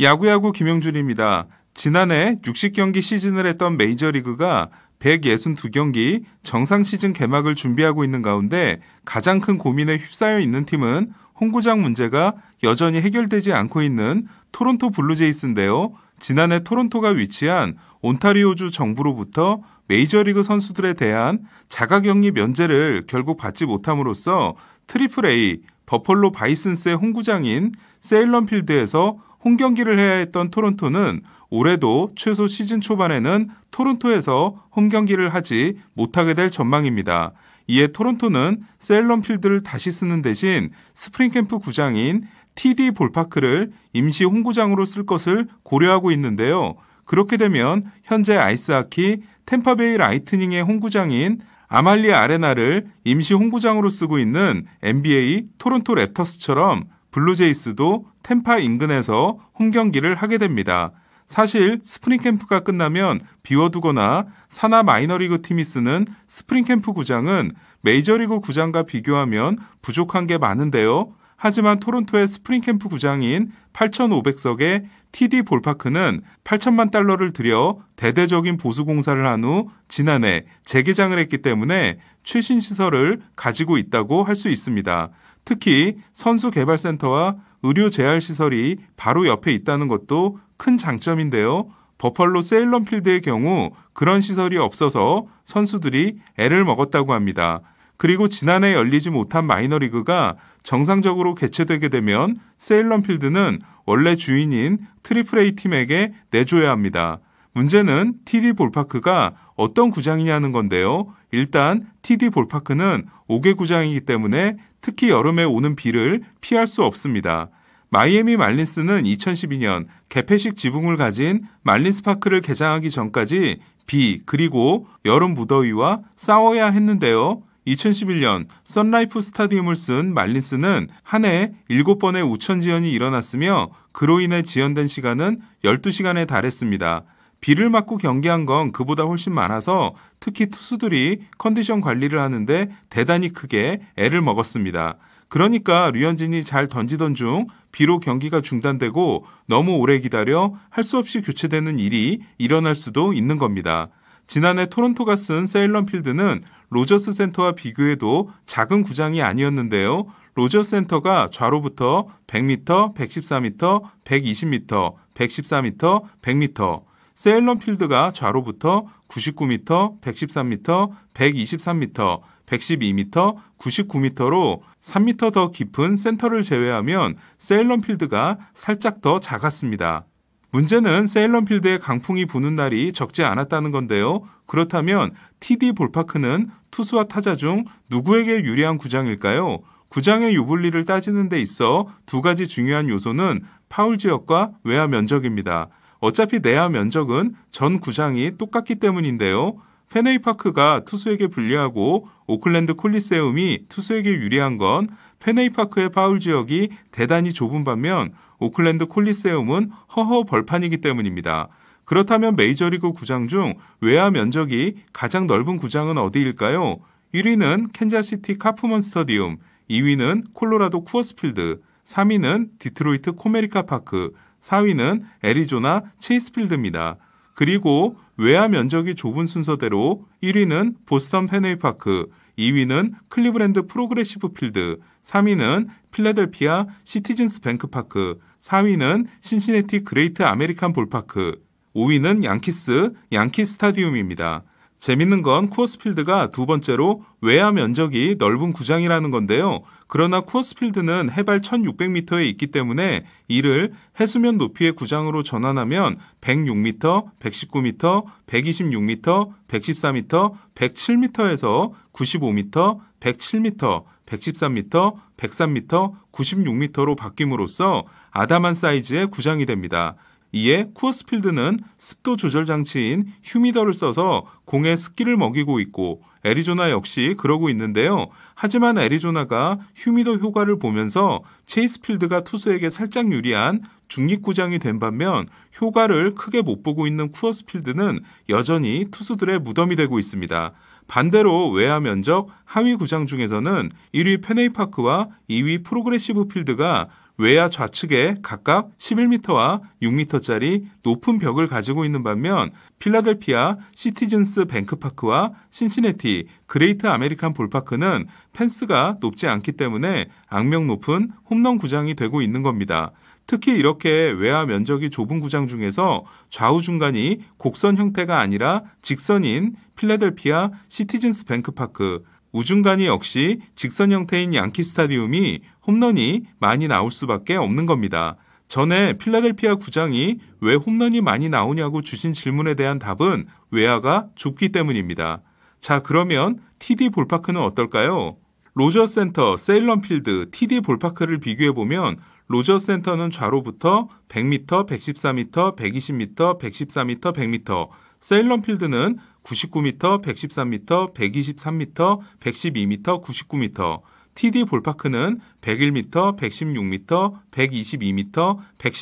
야구야구 김영준입니다. 지난해 60경기 시즌을 했던 메이저리그가 162경기 정상 시즌 개막을 준비하고 있는 가운데 가장 큰 고민에 휩싸여 있는 팀은 홍구장 문제가 여전히 해결되지 않고 있는 토론토 블루제이스인데요. 지난해 토론토가 위치한 온타리오주 정부로부터 메이저리그 선수들에 대한 자가격리 면제를 결국 받지 못함으로써 트리플 A 버펄로 바이슨스의 홍구장인 세일런필드에서 홈경기를 해야 했던 토론토는 올해도 최소 시즌 초반에는 토론토에서 홈경기를 하지 못하게 될 전망입니다. 이에 토론토는 셀럼필드를 다시 쓰는 대신 스프링캠프 구장인 TD 볼파크를 임시 홈구장으로 쓸 것을 고려하고 있는데요. 그렇게 되면 현재 아이스하키 템파베이 라이트닝의 홈구장인 아말리 아레나를 임시 홈구장으로 쓰고 있는 NBA 토론토 랩터스처럼 블루제이스도 템파 인근에서 홈 경기를 하게 됩니다. 사실 스프링 캠프가 끝나면 비워두거나 산하 마이너리그 팀이 쓰는 스프링 캠프 구장은 메이저리그 구장과 비교하면 부족한 게 많은데요. 하지만 토론토의 스프링 캠프 구장인 8,500석의 TD 볼파크는 8천만 달러를 들여 대대적인 보수 공사를 한 후 지난해 재개장을 했기 때문에 최신 시설을 가지고 있다고 할 수 있습니다. 특히 선수 개발센터와 의료 재활 시설이 바로 옆에 있다는 것도 큰 장점인데요. 버팔로 세일런필드의 경우 그런 시설이 없어서 선수들이 애를 먹었다고 합니다. 그리고 지난해 열리지 못한 마이너리그가 정상적으로 개최되게 되면 세일런필드는 원래 주인인 트리플 A 팀에게 내줘야 합니다. 문제는 TD 볼파크가 어떤 구장이냐는 건데요. 일단 TD 볼파크는 5개 구장이기 때문에 특히 여름에 오는 비를 피할 수 없습니다. 마이애미 말린스는 2012년 개폐식 지붕을 가진 말린스파크를 개장하기 전까지 비 그리고 여름 무더위와 싸워야 했는데요. 2011년 선라이프 스타디움을 쓴 말린스는 한 해 7번의 우천지연이 일어났으며 그로 인해 지연된 시간은 12시간에 달했습니다. 비를 맞고 경기한 건 그보다 훨씬 많아서 특히 투수들이 컨디션 관리를 하는데 대단히 크게 애를 먹었습니다. 그러니까 류현진이 잘 던지던 중 비로 경기가 중단되고 너무 오래 기다려 할 수 없이 교체되는 일이 일어날 수도 있는 겁니다. 지난해 토론토가 쓴 세일런 필드는 로저스 센터와 비교해도 작은 구장이 아니었는데요. 로저스 센터가 좌로부터 100m, 114m, 120m, 114m, 100m, 세일런 필드가 좌로부터 99m, 113m, 123m, 112m, 99m로 3m 더 깊은 센터를 제외하면 세일런 필드가 살짝 더 작았습니다. 문제는 세일런 필드에 강풍이 부는 날이 적지 않았다는 건데요. 그렇다면 TD 볼파크는 투수와 타자 중 누구에게 유리한 구장일까요? 구장의 유불리를 따지는 데 있어 두 가지 중요한 요소는 파울 지역과 외화 면적입니다. 어차피 내야 면적은 전 구장이 똑같기 때문인데요. 페네이파크가 투수에게 불리하고 오클랜드 콜리세움이 투수에게 유리한 건 페네이파크의 파울 지역이 대단히 좁은 반면 오클랜드 콜리세움은 허허 벌판이기 때문입니다. 그렇다면 메이저리그 구장 중 외야 면적이 가장 넓은 구장은 어디일까요? 1위는 캔자시티 카프먼 스터디움, 2위는 콜로라도 쿠어스필드, 3위는 디트로이트 코메리카 파크, 4위는 애리조나 체이스필드입니다. 그리고 외화 면적이 좁은 순서대로 1위는 보스턴 페네이파크, 2위는 클리브랜드 프로그레시브 필드, 3위는 필라델피아 시티즌스 뱅크파크, 4위는 신시내티 그레이트 아메리칸 볼파크, 5위는 양키스 양키 스타디움입니다. 재밌는 건 쿠어스필드가 두 번째로 외야 면적이 넓은 구장이라는 건데요. 그러나 쿠어스필드는 해발 1600m에 있기 때문에 이를 해수면 높이의 구장으로 전환하면 106m, 119m, 126m, 114m, 107m에서 95m, 107m, 113m, 103m, 96m로 바뀜으로써 아담한 사이즈의 구장이 됩니다. 이에 쿠어스필드는 습도 조절 장치인 휴미더를 써서 공에 습기를 먹이고 있고 애리조나 역시 그러고 있는데요. 하지만 애리조나가 휴미더 효과를 보면서 체이스필드가 투수에게 살짝 유리한 중립구장이 된 반면 효과를 크게 못 보고 있는 쿠어스필드는 여전히 투수들의 무덤이 되고 있습니다. 반대로 외야 면적 하위 구장 중에서는 1위 페네이파크와 2위 프로그레시브 필드가 외야 좌측에 각각 11m와 6m짜리 높은 벽을 가지고 있는 반면 필라델피아 시티즌스 뱅크파크와 신시내티 그레이트 아메리칸 볼파크는 펜스가 높지 않기 때문에 악명 높은 홈런 구장이 되고 있는 겁니다. 특히 이렇게 외야 면적이 좁은 구장 중에서 좌우 중간이 곡선 형태가 아니라 직선인 필라델피아 시티즌스 뱅크파크 우중간이 역시 직선 형태인 양키 스타디움이 홈런이 많이 나올 수밖에 없는 겁니다. 전에 필라델피아 구장이 왜 홈런이 많이 나오냐고 주신 질문에 대한 답은 외야가 좁기 때문입니다. 자, 그러면 TD 볼파크는 어떨까요? 로저 센터, 세일런 필드, TD 볼파크를 비교해 보면 로저 센터는 좌로부터 100m, 114m, 120m, 114m, 100m, 세일런필드는 99m, 113m, 123m, 112m, 99m, TD 볼파크는 101m, 116m, 122m,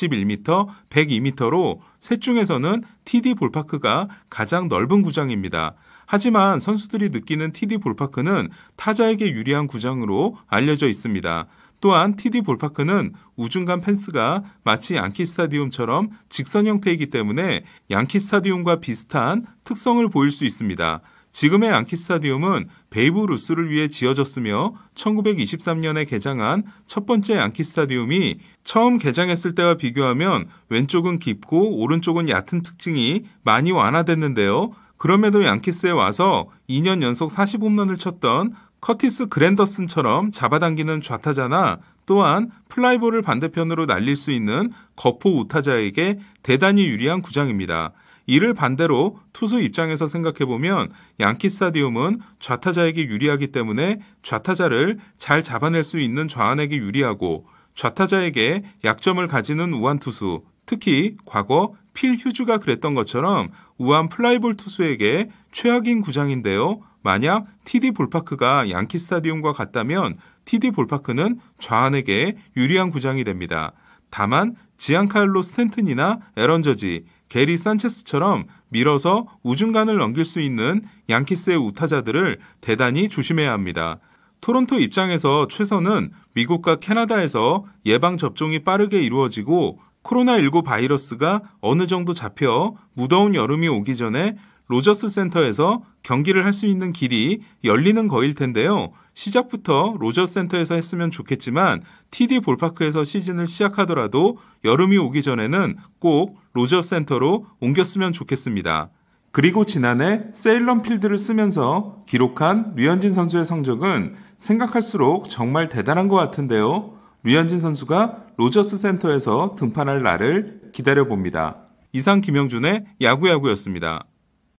111m, 102m로 셋 중에서는 TD 볼파크가 가장 넓은 구장입니다. 하지만 선수들이 느끼는 TD 볼파크는 타자에게 유리한 구장으로 알려져 있습니다. 또한 TD 볼파크는 우중간 펜스가 마치 양키 스타디움처럼 직선 형태이기 때문에 양키 스타디움과 비슷한 특성을 보일 수 있습니다. 지금의 양키 스타디움은 베이브 루스를 위해 지어졌으며 1923년에 개장한 첫 번째 양키 스타디움이 처음 개장했을 때와 비교하면 왼쪽은 깊고 오른쪽은 얕은 특징이 많이 완화됐는데요. 그럼에도 양키스에 와서 2년 연속 40홈런을 쳤던 커티스 그랜더슨처럼 잡아당기는 좌타자나 또한 플라이볼을 반대편으로 날릴 수 있는 거포 우타자에게 대단히 유리한 구장입니다. 이를 반대로 투수 입장에서 생각해보면 양키 스타디움은 좌타자에게 유리하기 때문에 좌타자를 잘 잡아낼 수 있는 좌안에게 유리하고 좌타자에게 약점을 가지는 우한 투수, 특히 과거 필 휴즈가 그랬던 것처럼 우한 플라이볼 투수에게 최악인 구장인데요. 만약 TD 볼파크가 양키 스타디움과 같다면 TD 볼파크는 좌안에게 유리한 구장이 됩니다. 다만 지안칼로 스탠튼이나 에런 저지, 게리 산체스처럼 밀어서 우중간을 넘길 수 있는 양키스의 우타자들을 대단히 조심해야 합니다. 토론토 입장에서 최선은 미국과 캐나다에서 예방 접종이 빠르게 이루어지고 코로나19 바이러스가 어느 정도 잡혀 무더운 여름이 오기 전에 로저스 센터에서 경기를 할 수 있는 길이 열리는 거일 텐데요. 시작부터 로저스 센터에서 했으면 좋겠지만 TD 볼파크에서 시즌을 시작하더라도 여름이 오기 전에는 꼭 로저스 센터로 옮겼으면 좋겠습니다. 그리고 지난해 세일런 필드를 쓰면서 기록한 류현진 선수의 성적은 생각할수록 정말 대단한 것 같은데요. 류현진 선수가 로저스 센터에서 등판할 날을 기다려봅니다. 이상 김영준의 야구야구였습니다.